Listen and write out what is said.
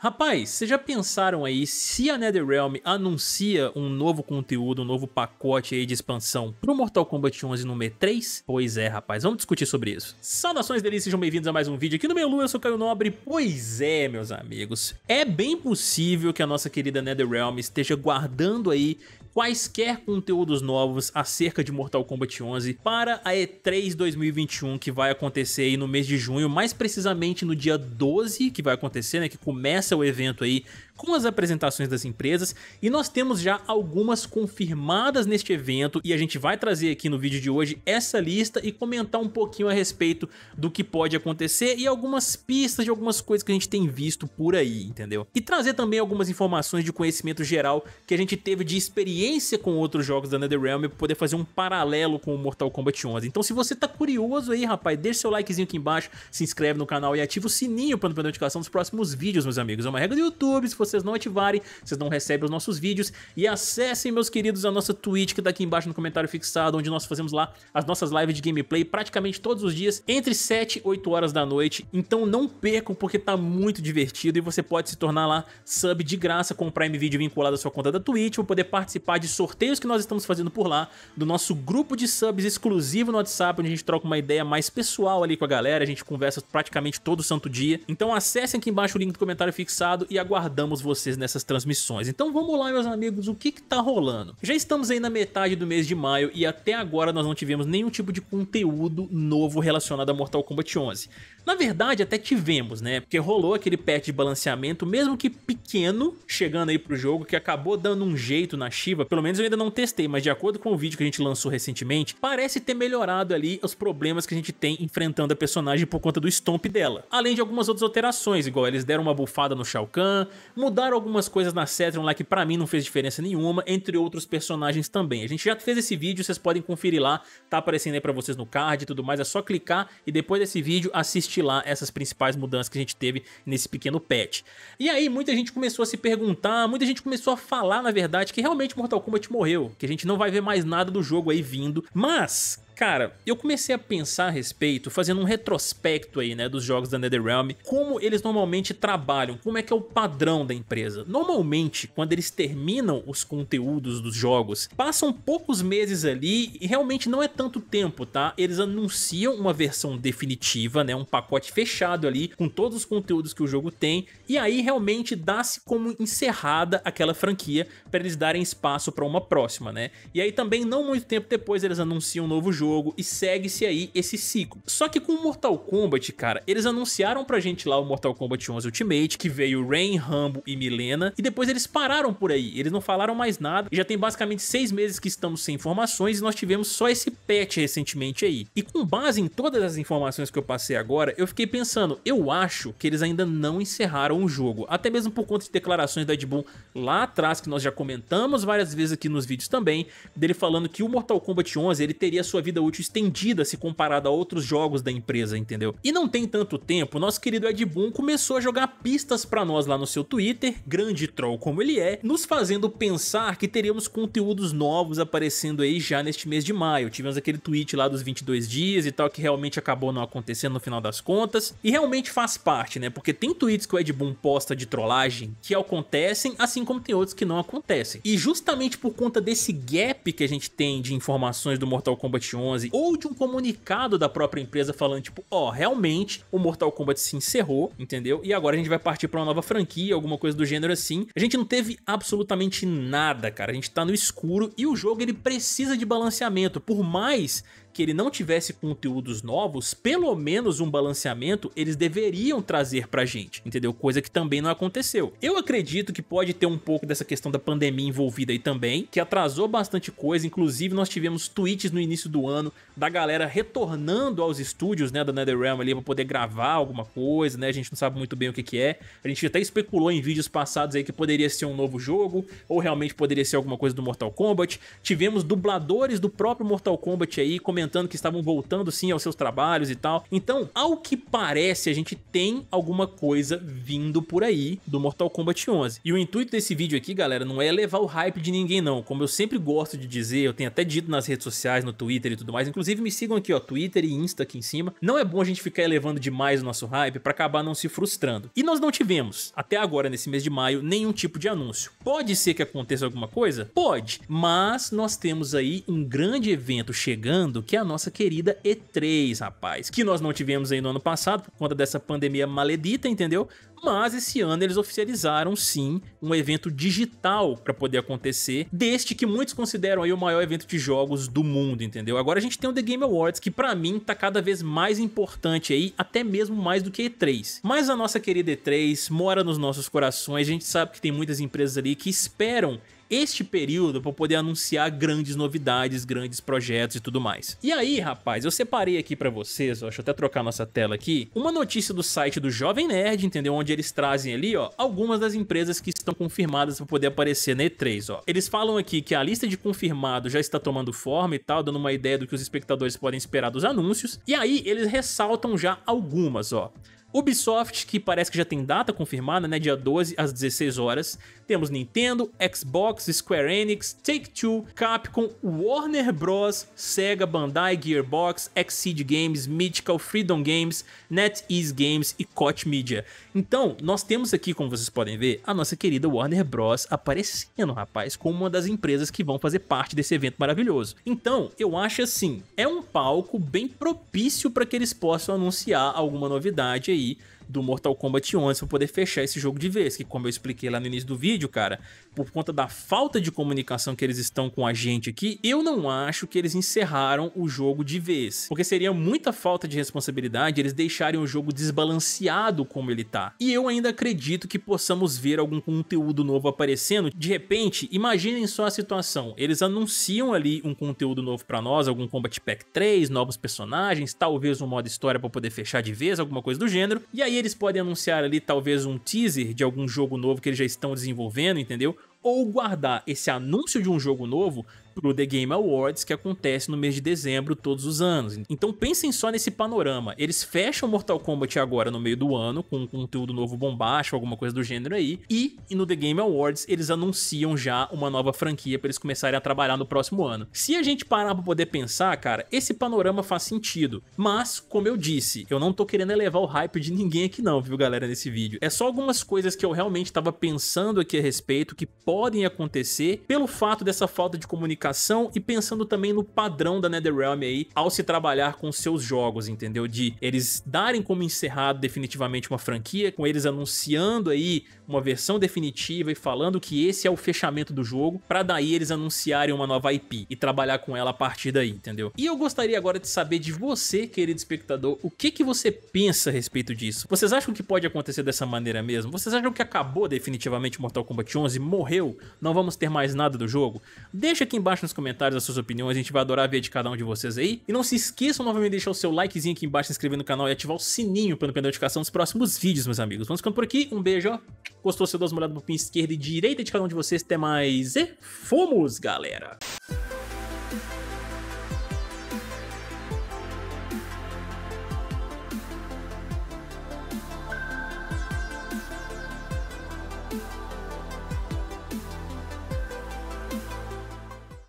Rapaz, vocês já pensaram aí se a NetherRealm anuncia um novo conteúdo, um novo pacote aí de expansão pro Mortal Kombat 11 no M3? Pois é, rapaz, vamos discutir sobre isso. Salvações delícias, sejam bem-vindos a mais um vídeo aqui no meu Lu, eu sou Caio Nobre. Pois é, meus amigos, é bem possível que a nossa querida NetherRealm esteja guardando aí quaisquer conteúdos novos acerca de Mortal Kombat 11 para a E3 2021 que vai acontecer aí no mês de junho, mais precisamente no dia 12 que vai acontecer, né, que começa o evento aí com as apresentações das empresas e nós temos já algumas confirmadas neste evento e a gente vai trazer aqui no vídeo de hoje essa lista e comentar um pouquinho a respeito do que pode acontecer e algumas pistas de algumas coisas que a gente tem visto por aí, entendeu? E trazer também algumas informações de conhecimento geral que a gente teve de experiência experiência com outros jogos da NetherRealm para poder fazer um paralelo com o Mortal Kombat 11. Então se você tá curioso aí, rapaz, deixa seu likezinho aqui embaixo, se inscreve no canal e ativa o sininho para não perder a notificação dos próximos vídeos, meus amigos. É uma regra do YouTube, se vocês não ativarem, vocês não recebem os nossos vídeos. E acessem, meus queridos, a nossa Twitch que tá aqui embaixo no comentário fixado, onde nós fazemos lá as nossas lives de gameplay praticamente todos os dias, entre 7 e 8 horas da noite. Então não percam, porque tá muito divertido e você pode se tornar lá sub de graça com o Prime Video vinculado à sua conta da Twitch, ou poder participar participar de sorteios que nós estamos fazendo por lá, do nosso grupo de subs exclusivo no WhatsApp, onde a gente troca uma ideia mais pessoal ali com a galera, a gente conversa praticamente todo santo dia. Então acessem aqui embaixo o link do comentário fixado e aguardamos vocês nessas transmissões. Então vamos lá, meus amigos, o que que tá rolando? Já estamos aí na metade do mês de maio e até agora nós não tivemos nenhum tipo de conteúdo novo relacionado a Mortal Kombat 11. Na verdade, até tivemos, né? Porque rolou aquele patch de balanceamento, mesmo que pequeno, chegando aí pro jogo, que acabou dando um jeito na Shiva pelo menos eu ainda não testei, mas de acordo com o vídeo que a gente lançou recentemente, parece ter melhorado ali os problemas que a gente tem enfrentando a personagem por conta do stomp dela. Além de algumas outras alterações, igual eles deram uma bufada no Shao Kahn, mudaram algumas coisas na Cetron lá que pra mim não fez diferença nenhuma, entre outros personagens também. A gente já fez esse vídeo, vocês podem conferir lá, tá aparecendo aí pra vocês no card e tudo mais, é só clicar e depois desse vídeo assistir lá essas principais mudanças que a gente teve nesse pequeno patch. E aí muita gente começou a se perguntar, muita gente começou a falar na verdade que realmente Mortal Kombat morreu, que a gente não vai ver mais nada do jogo aí vindo. Mas, Cara, eu comecei a pensar a respeito, fazendo um retrospecto aí, né, dos jogos da NetherRealm, como eles normalmente trabalham, como é que é o padrão da empresa. Normalmente, quando eles terminam os conteúdos dos jogos, passam poucos meses ali e realmente não é tanto tempo, tá? Eles anunciam uma versão definitiva, né, um pacote fechado ali com todos os conteúdos que o jogo tem, e aí realmente dá-se como encerrada aquela franquia para eles darem espaço para uma próxima, né? E aí também não muito tempo depois eles anunciam um novo jogo jogo e segue-se aí esse ciclo. Só que com o Mortal Kombat, cara, eles anunciaram pra gente lá o Mortal Kombat 11 Ultimate, que veio Rain, Rambo e Milena, e depois eles pararam por aí, eles não falaram mais nada, e já tem basicamente seis meses que estamos sem informações e nós tivemos só esse patch recentemente aí. E com base em todas as informações que eu passei agora, eu fiquei pensando, eu acho que eles ainda não encerraram o jogo, até mesmo por conta de declarações da Ed Boon lá atrás, que nós já comentamos várias vezes aqui nos vídeos também, dele falando que o Mortal Kombat 11 ele teria sua vida vida útil estendida se comparada a outros jogos da empresa, entendeu? E não tem tanto tempo, nosso querido Ed Boon começou a jogar pistas para nós lá no seu Twitter, grande troll como ele é, nos fazendo pensar que teríamos conteúdos novos aparecendo aí já neste mês de maio. Tivemos aquele tweet lá dos 22 dias e tal que realmente acabou não acontecendo no final das contas, e realmente faz parte, né? Porque tem tweets que o Ed Boon posta de trollagem que acontecem, assim como tem outros que não acontecem. E justamente por conta desse gap que a gente tem de informações do Mortal Kombat 11 ou de um comunicado da própria empresa falando, tipo, ó, oh, realmente o Mortal Kombat se encerrou, entendeu? E agora a gente vai partir para uma nova franquia, alguma coisa do gênero assim. A gente não teve absolutamente nada, cara. A gente tá no escuro e o jogo ele precisa de balanceamento. Por mais que ele não tivesse conteúdos novos, pelo menos um balanceamento eles deveriam trazer pra gente, entendeu? Coisa que também não aconteceu. Eu acredito que pode ter um pouco dessa questão da pandemia envolvida aí também, que atrasou bastante coisa, inclusive nós tivemos tweets no início do ano da galera retornando aos estúdios, né, da NetherRealm ali pra poder gravar alguma coisa, né, a gente não sabe muito bem o que que é, a gente até especulou em vídeos passados aí que poderia ser um novo jogo, ou realmente poderia ser alguma coisa do Mortal Kombat, tivemos dubladores do próprio Mortal Kombat aí começando comentando que estavam voltando sim aos seus trabalhos e tal. Então, ao que parece, a gente tem alguma coisa vindo por aí do Mortal Kombat 11. E o intuito desse vídeo aqui, galera, não é levar o hype de ninguém não. Como eu sempre gosto de dizer, eu tenho até dito nas redes sociais, no Twitter e tudo mais. Inclusive, me sigam aqui, ó, Twitter e Insta aqui em cima. Não é bom a gente ficar elevando demais o nosso hype para acabar não se frustrando. E nós não tivemos, até agora, nesse mês de maio, nenhum tipo de anúncio. Pode ser que aconteça alguma coisa? Pode. Mas nós temos aí um grande evento chegando que é a nossa querida E3, rapaz. Que nós não tivemos aí no ano passado por conta dessa pandemia maledita, entendeu? Mas esse ano eles oficializaram sim um evento digital para poder acontecer, deste que muitos consideram aí o maior evento de jogos do mundo, entendeu? Agora a gente tem o The Game Awards, que para mim tá cada vez mais importante aí, até mesmo mais do que E3. Mas a nossa querida E3 mora nos nossos corações, a gente sabe que tem muitas empresas ali que esperam este período para poder anunciar grandes novidades, grandes projetos e tudo mais. E aí, rapaz, eu separei aqui para vocês, ó, deixa eu até trocar nossa tela aqui, uma notícia do site do Jovem Nerd, entendeu? Onde onde eles trazem ali, ó, algumas das empresas que estão confirmadas para poder aparecer na E3, ó. Eles falam aqui que a lista de confirmados já está tomando forma e tal, dando uma ideia do que os espectadores podem esperar dos anúncios. E aí eles ressaltam já algumas, ó. Ubisoft, que parece que já tem data confirmada, né? Dia 12 às 16 horas. Temos Nintendo, Xbox, Square Enix, Take-Two, Capcom, Warner Bros, Sega, Bandai, Gearbox, Exceed Games, Mythical, Freedom Games, NetEase Games e Koch Media. Então, nós temos aqui, como vocês podem ver, a nossa querida Warner Bros aparecendo, rapaz, como uma das empresas que vão fazer parte desse evento maravilhoso. Então, eu acho assim, é um palco bem propício para que eles possam anunciar alguma novidade aí pays do Mortal Kombat 11 para poder fechar esse jogo de vez, que como eu expliquei lá no início do vídeo, cara, por conta da falta de comunicação que eles estão com a gente aqui, eu não acho que eles encerraram o jogo de vez, porque seria muita falta de responsabilidade eles deixarem o jogo desbalanceado como ele tá. E eu ainda acredito que possamos ver algum conteúdo novo aparecendo. De repente, imaginem só a situação, eles anunciam ali um conteúdo novo para nós, algum Combat Pack 3, novos personagens, talvez um modo história para poder fechar de vez, alguma coisa do gênero, e aí eles podem anunciar ali talvez um teaser de algum jogo novo que eles já estão desenvolvendo, entendeu? Ou guardar esse anúncio de um jogo novo pro The Game Awards que acontece no mês de dezembro todos os anos. Então pensem só nesse panorama. Eles fecham Mortal Kombat agora no meio do ano com um conteúdo novo bombástico, alguma coisa do gênero aí, e no The Game Awards eles anunciam já uma nova franquia para eles começarem a trabalhar no próximo ano. Se a gente parar para poder pensar, cara, esse panorama faz sentido. Mas, como eu disse, eu não tô querendo elevar o hype de ninguém aqui não, viu galera, nesse vídeo. É só algumas coisas que eu realmente estava pensando aqui a respeito que podem acontecer pelo fato dessa falta de comunicação e pensando também no padrão da NetherRealm aí ao se trabalhar com seus jogos, entendeu? De eles darem como encerrado definitivamente uma franquia, com eles anunciando aí uma versão definitiva e falando que esse é o fechamento do jogo, para daí eles anunciarem uma nova IP e trabalhar com ela a partir daí, entendeu? E eu gostaria agora de saber de você, querido espectador, o que que você pensa a respeito disso? Vocês acham que pode acontecer dessa maneira mesmo? Vocês acham que acabou definitivamente Mortal Kombat 11? Morreu? Não vamos ter mais nada do jogo? Deixa aqui embaixo embaixo nos comentários as suas opiniões, a gente vai adorar ver de cada um de vocês aí. E não se esqueçam novamente de deixar o seu likezinho aqui embaixo, se inscrever no canal e ativar o sininho para não perder a notificação dos próximos vídeos, meus amigos. Vamos ficando por aqui, um beijo, ó. Gostou, você dá uma olhada no pin esquerda e direita de cada um de vocês, até mais e fomos, galera!